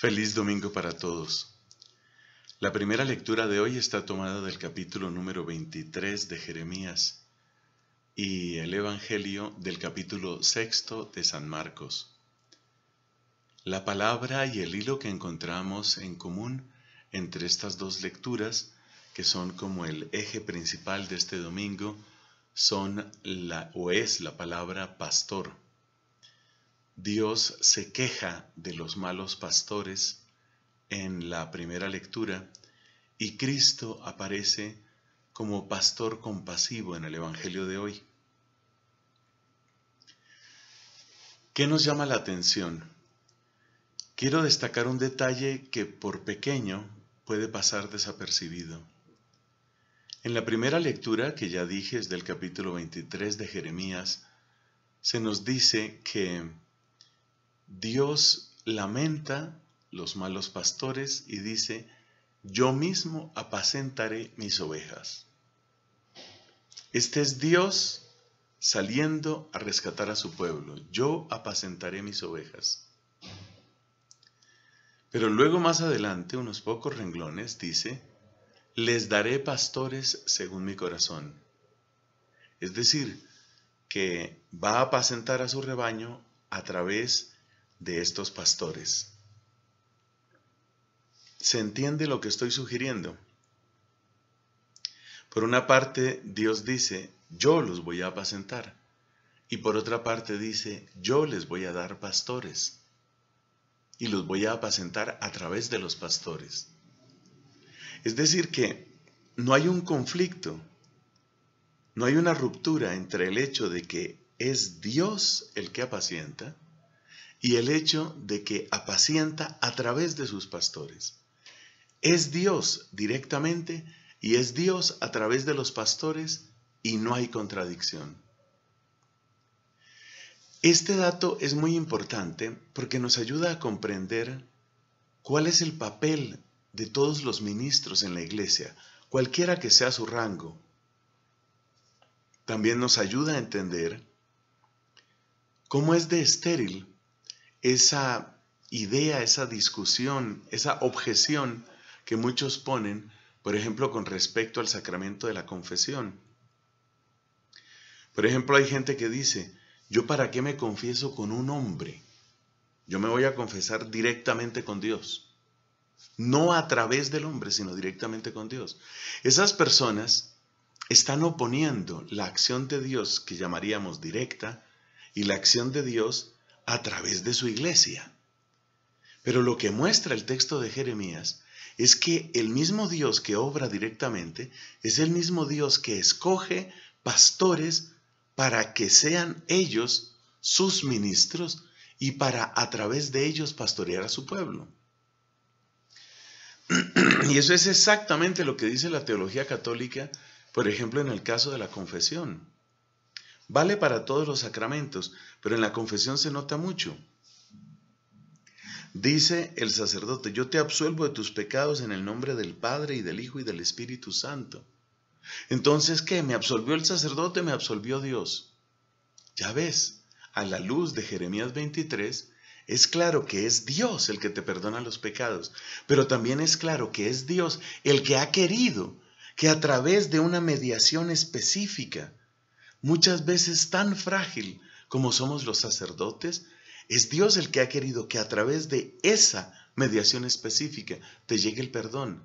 Feliz domingo para todos. La primera lectura de hoy está tomada del capítulo número 23 de Jeremías y el Evangelio del capítulo sexto de San Marcos. La palabra y el hilo que encontramos en común entre estas dos lecturas, que son como el eje principal de este domingo, son la o es la palabra pastor. Dios se queja de los malos pastores en la primera lectura y Cristo aparece como pastor compasivo en el Evangelio de hoy. ¿Qué nos llama la atención? Quiero destacar un detalle que por pequeño puede pasar desapercibido. En la primera lectura que ya dije es del capítulo 23 de Jeremías, se nos dice que Dios lamenta los malos pastores y dice, yo mismo apacentaré mis ovejas. Este es Dios saliendo a rescatar a su pueblo. Yo apacentaré mis ovejas. Pero luego más adelante, unos pocos renglones, dice, les daré pastores según mi corazón. Es decir, que va a apacentar a su rebaño a través de de estos pastores. ¿Se entiende lo que estoy sugiriendo? Por una parte, Dios dice, yo los voy a apacentar. Y por otra parte dice, yo les voy a dar pastores. Y los voy a apacentar a través de los pastores. Es decir, que no hay un conflicto, no hay una ruptura entre el hecho de que es Dios el que apacienta y el hecho de que apacienta a través de sus pastores. Es Dios directamente y es Dios a través de los pastores y no hay contradicción. Este dato es muy importante porque nos ayuda a comprender cuál es el papel de todos los ministros en la iglesia, cualquiera que sea su rango. También nos ayuda a entender cómo es de estéril esa idea, esa discusión, esa objeción que muchos ponen, por ejemplo, con respecto al sacramento de la confesión. Por ejemplo, hay gente que dice, ¿yo para qué me confieso con un hombre? Yo me voy a confesar directamente con Dios. No a través del hombre, sino directamente con Dios. Esas personas están oponiendo la acción de Dios, que llamaríamos directa, y la acción de Dios a través de su iglesia. Pero lo que muestra el texto de Jeremías es que el mismo Dios que obra directamente es el mismo Dios que escoge pastores para que sean ellos sus ministros y para a través de ellos pastorear a su pueblo. Y eso es exactamente lo que dice la teología católica, por ejemplo, en el caso de la confesión. Vale para todos los sacramentos, pero en la confesión se nota mucho. Dice el sacerdote, yo te absuelvo de tus pecados en el nombre del Padre y del Hijo y del Espíritu Santo. Entonces, ¿qué? ¿Me absolvió el sacerdote? ¿Me absolvió Dios? Ya ves, a la luz de Jeremías 23, es claro que es Dios el que te perdona los pecados, pero también es claro que es Dios el que ha querido que a través de una mediación específica muchas veces tan frágil como somos los sacerdotes, es Dios el que ha querido que a través de esa mediación específica te llegue el perdón.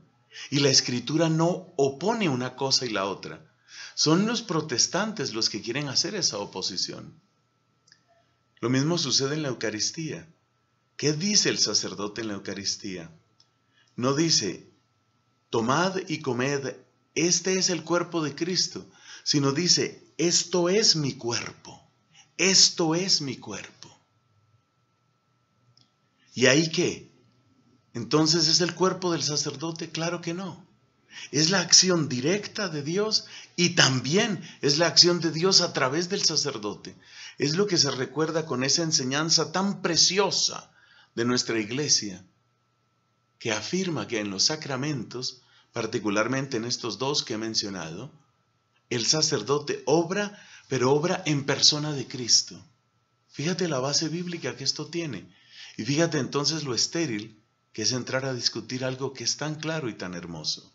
Y la escritura no opone una cosa y la otra. Son los protestantes los que quieren hacer esa oposición. Lo mismo sucede en la Eucaristía. ¿Qué dice el sacerdote en la Eucaristía? No dice, tomad y comed, este es el cuerpo de Cristo, sino dice, esto es mi cuerpo, esto es mi cuerpo. ¿Y ahí qué? Entonces es el cuerpo del sacerdote, claro que no. Es la acción directa de Dios y también es la acción de Dios a través del sacerdote. Es lo que se recuerda con esa enseñanza tan preciosa de nuestra iglesia, que afirma que en los sacramentos, particularmente en estos dos que he mencionado, el sacerdote obra, pero obra en persona de Cristo. Fíjate la base bíblica que esto tiene. Y fíjate entonces lo estéril que es entrar a discutir algo que es tan claro y tan hermoso.